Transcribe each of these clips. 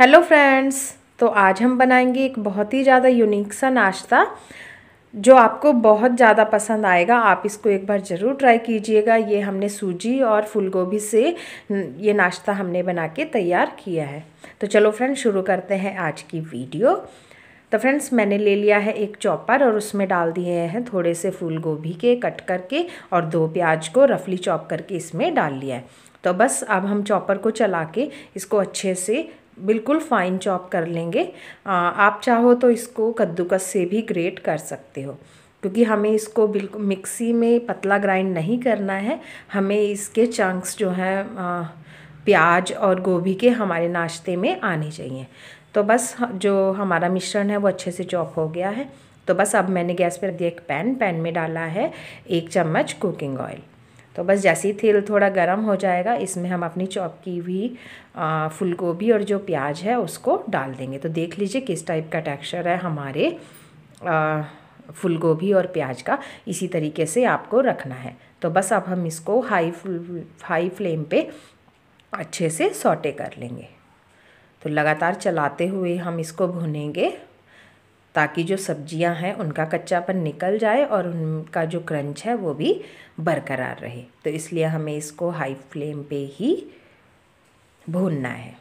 hello friends तो आज हम बनाएंगे एक बहुत ही ज़्यादा यूनिक सा नाश्ता जो आपको बहुत ज़्यादा पसंद आएगा आप इसको एक बार ज़रूर ट्राई कीजिएगा ये हमने सूजी और फूलगोभी से ये नाश्ता हमने बना के तैयार किया है तो चलो फ्रेंड्स शुरू करते हैं आज की वीडियो तो फ्रेंड्स मैंने ले लिया है एक चॉपर और उसमें डाल दिए हैं थोड़े से फूल गोभी के कट करके और दो प्याज को रफली चॉप करके इसमें डाल लिया है तो बस अब हम चॉपर को चला के इसको अच्छे से बिल्कुल फाइन चॉप कर लेंगे आ, आप चाहो तो इसको कद्दूकस से भी ग्रेट कर सकते हो क्योंकि हमें इसको बिल्कुल मिक्सी में पतला ग्राइंड नहीं करना है हमें इसके चंक्स जो हैं प्याज और गोभी के हमारे नाश्ते में आने चाहिए तो बस जो हमारा मिश्रण है वो अच्छे से चॉप हो गया है तो बस अब मैंने गैस पर दिया एक पैन पैन में डाला है एक चम्मच कुकिंग ऑयल तो बस जैसे ही तेल थोड़ा गर्म हो जाएगा इसमें हम अपनी चॉप की हुई फुलगोभी और जो प्याज है उसको डाल देंगे तो देख लीजिए किस टाइप का टेक्सचर है हमारे आ, और प्याज का इसी तरीके से आपको रखना है तो बस अब हम इसको हाई हाई फ्लेम पे अच्छे से सोटे कर लेंगे तो लगातार चलाते हुए हम इसको भुनेंगे ताकि जो सब्जियां हैं उनका कच्चापन निकल जाए और उनका जो क्रंच है वो भी बरकरार रहे तो इसलिए हमें इसको हाई फ्लेम पे ही भूनना है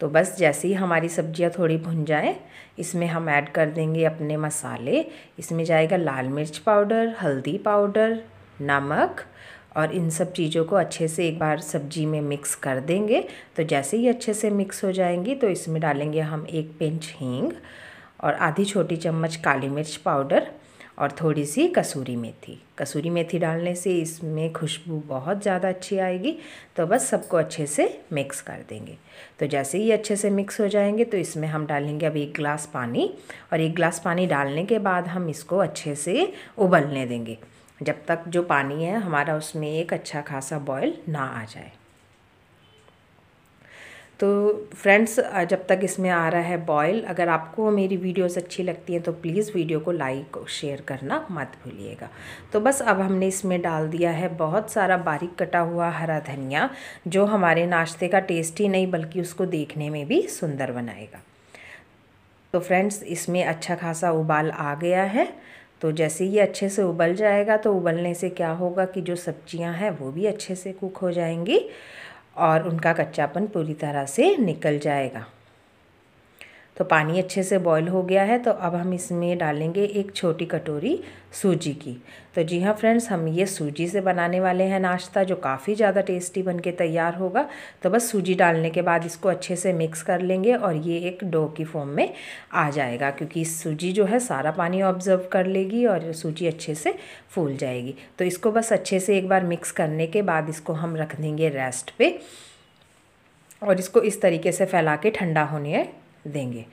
तो बस जैसे ही हमारी सब्जियां थोड़ी भुन जाए इसमें हम ऐड कर देंगे अपने मसाले इसमें जाएगा लाल मिर्च पाउडर हल्दी पाउडर नमक और इन सब चीज़ों को अच्छे से एक बार सब्जी में मिक्स कर देंगे तो जैसे ही अच्छे से मिक्स हो जाएंगी तो इसमें डालेंगे हम एक पिंच हींग और आधी छोटी चम्मच काली मिर्च पाउडर और थोड़ी सी कसूरी मेथी कसूरी मेथी डालने से इसमें खुशबू बहुत ज़्यादा अच्छी आएगी तो बस सबको अच्छे से मिक्स कर देंगे तो जैसे ही अच्छे से मिक्स हो जाएंगे तो इसमें हम डालेंगे अब एक गिलास पानी और एक गिलास पानी डालने के बाद हम इसको अच्छे से उबलने देंगे जब तक जो पानी है हमारा उसमें एक अच्छा खासा बॉयल ना आ जाए तो फ्रेंड्स जब तक इसमें आ रहा है बॉयल अगर आपको मेरी वीडियोस अच्छी लगती हैं तो प्लीज़ वीडियो को लाइक और शेयर करना मत भूलिएगा तो बस अब हमने इसमें डाल दिया है बहुत सारा बारीक कटा हुआ हरा धनिया जो हमारे नाश्ते का टेस्ट ही नहीं बल्कि उसको देखने में भी सुंदर बनाएगा तो फ्रेंड्स इसमें अच्छा खासा उबाल आ गया है तो जैसे ये अच्छे से उबल जाएगा तो उबलने से क्या होगा कि जो सब्जियां हैं वो भी अच्छे से कुक हो जाएंगी और उनका कच्चापन पूरी तरह से निकल जाएगा तो पानी अच्छे से बॉईल हो गया है तो अब हम इसमें डालेंगे एक छोटी कटोरी सूजी की तो जी हाँ फ्रेंड्स हम ये सूजी से बनाने वाले हैं नाश्ता जो काफ़ी ज़्यादा टेस्टी बन के तैयार होगा तो बस सूजी डालने के बाद इसको अच्छे से मिक्स कर लेंगे और ये एक डो की फॉर्म में आ जाएगा क्योंकि सूजी जो है सारा पानी ऑब्जर्व कर लेगी और सूजी अच्छे से फूल जाएगी तो इसको बस अच्छे से एक बार मिक्स करने के बाद इसको हम रख देंगे रेस्ट पर और इसको इस तरीके से फैला के ठंडा होने देंगे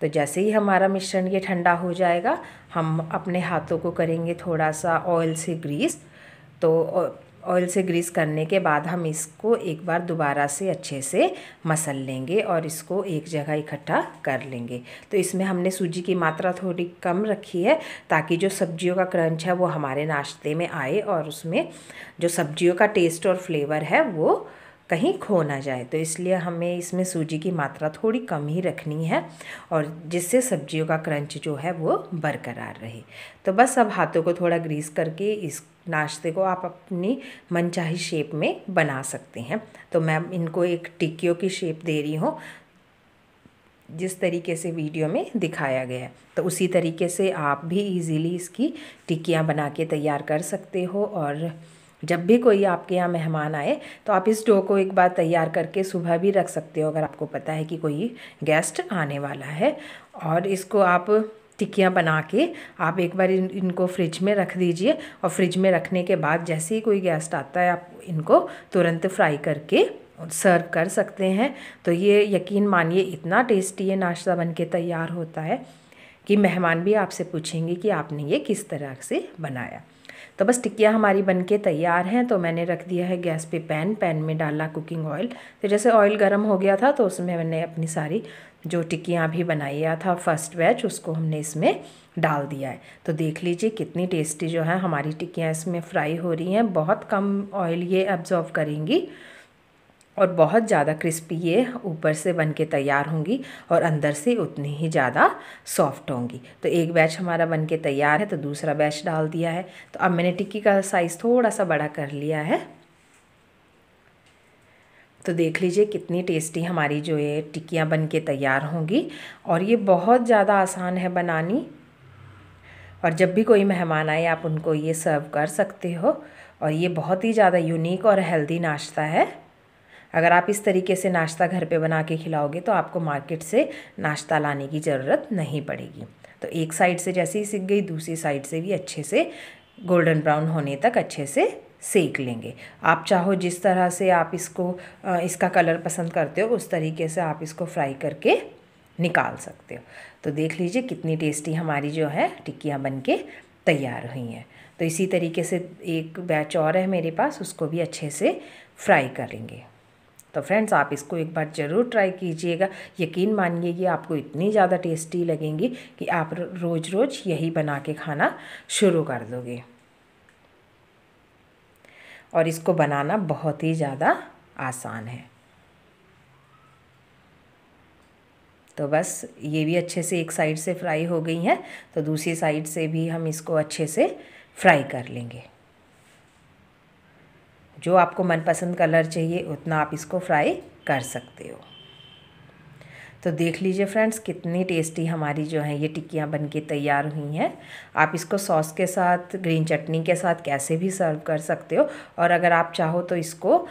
तो जैसे ही हमारा मिश्रण ये ठंडा हो जाएगा हम अपने हाथों को करेंगे थोड़ा सा ऑयल से ग्रीस तो ऑयल से ग्रीस करने के बाद हम इसको एक बार दोबारा से अच्छे से मसल लेंगे और इसको एक जगह इकट्ठा कर लेंगे तो इसमें हमने सूजी की मात्रा थोड़ी कम रखी है ताकि जो सब्जियों का क्रंच है वो हमारे नाश्ते में आए और उसमें जो सब्जियों का टेस्ट और फ्लेवर है वो कहीं खो ना जाए तो इसलिए हमें इसमें सूजी की मात्रा थोड़ी कम ही रखनी है और जिससे सब्जियों का क्रंच जो है वो बरकरार रहे तो बस अब हाथों को थोड़ा ग्रीस करके इस नाश्ते को आप अपनी मनचाही शेप में बना सकते हैं तो मैं इनको एक टिक्कियों की शेप दे रही हूँ जिस तरीके से वीडियो में दिखाया गया है तो उसी तरीके से आप भी इजीली इसकी टिक्कियाँ बना के तैयार कर सकते हो और जब भी कोई आपके यहाँ मेहमान आए तो आप इस डो को एक बार तैयार करके सुबह भी रख सकते हो अगर आपको पता है कि कोई गेस्ट आने वाला है और इसको आप टिक्कियाँ बना के आप एक बार इन इनको फ्रिज में रख दीजिए और फ्रिज में रखने के बाद जैसे ही कोई गेस्ट आता है आप इनको तुरंत फ्राई करके सर्व कर सकते हैं तो ये यकीन मानिए इतना टेस्टी ये नाश्ता बन के तैयार होता है कि मेहमान भी आपसे पूछेंगे कि आपने ये किस तरह से बनाया तो बस टिक्कियाँ हमारी बनके तैयार हैं तो मैंने रख दिया है गैस पे पैन पैन में डाला कुकिंग ऑयल तो जैसे ऑयल गर्म हो गया था तो उसमें मैंने अपनी सारी जो टिक्कियाँ भी बनाया था फर्स्ट बैच उसको हमने इसमें डाल दिया है तो देख लीजिए कितनी टेस्टी जो है हमारी टिक्कियाँ इसमें फ्राई हो रही हैं बहुत कम ऑयल ये एब्ज़ॉर्व करेंगी और बहुत ज़्यादा क्रिस्पी ये ऊपर से बन के तैयार होंगी और अंदर से उतनी ही ज़्यादा सॉफ्ट होंगी तो एक बैच हमारा बन के तैयार है तो दूसरा बैच डाल दिया है तो अब मैंने टिक्की का साइज़ थोड़ा सा बड़ा कर लिया है तो देख लीजिए कितनी टेस्टी हमारी जो ये टिक्कियाँ बन के तैयार होंगी और ये बहुत ज़्यादा आसान है बनानी और जब भी कोई मेहमान आए आप उनको ये सर्व कर सकते हो और ये बहुत ही ज़्यादा यूनिक और हेल्दी नाश्ता है अगर आप इस तरीके से नाश्ता घर पे बना के खिलाओगे तो आपको मार्केट से नाश्ता लाने की ज़रूरत नहीं पड़ेगी तो एक साइड से जैसे ही सीख गई दूसरी साइड से भी अच्छे से गोल्डन ब्राउन होने तक अच्छे से सेक लेंगे आप चाहो जिस तरह से आप इसको इसका कलर पसंद करते हो उस तरीके से आप इसको फ्राई करके निकाल सकते हो तो देख लीजिए कितनी टेस्टी हमारी जो है टिक्कियाँ बन के तैयार हुई हैं तो इसी तरीके से एक बैच और है मेरे पास उसको भी अच्छे से फ्राई करेंगे तो फ्रेंड्स आप इसको एक बार ज़रूर ट्राई कीजिएगा यकीन मानिए ये आपको इतनी ज़्यादा टेस्टी लगेंगी कि आप रोज़ रोज़ यही बना के खाना शुरू कर दोगे और इसको बनाना बहुत ही ज़्यादा आसान है तो बस ये भी अच्छे से एक साइड से फ्राई हो गई हैं तो दूसरी साइड से भी हम इसको अच्छे से फ्राई कर लेंगे जो आपको मनपसंद कलर चाहिए उतना आप इसको फ्राई कर सकते हो तो देख लीजिए फ्रेंड्स कितनी टेस्टी हमारी जो है ये टिक्कियाँ बन के तैयार हुई हैं आप इसको सॉस के साथ ग्रीन चटनी के साथ कैसे भी सर्व कर सकते हो और अगर आप चाहो तो इसको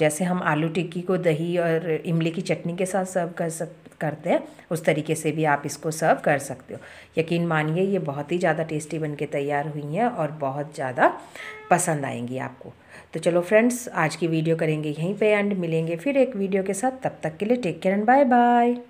जैसे हम आलू टिक्की को दही और इमली की चटनी के साथ सर्व कर सक करते हैं उस तरीके से भी आप इसको सर्व कर सकते हो यकीन मानिए ये बहुत ही ज़्यादा टेस्टी बन के तैयार हुई हैं और बहुत ज़्यादा पसंद आएंगी आपको तो चलो फ्रेंड्स आज की वीडियो करेंगे यहीं पे एंड मिलेंगे फिर एक वीडियो के साथ तब तक के लिए take care and bye bye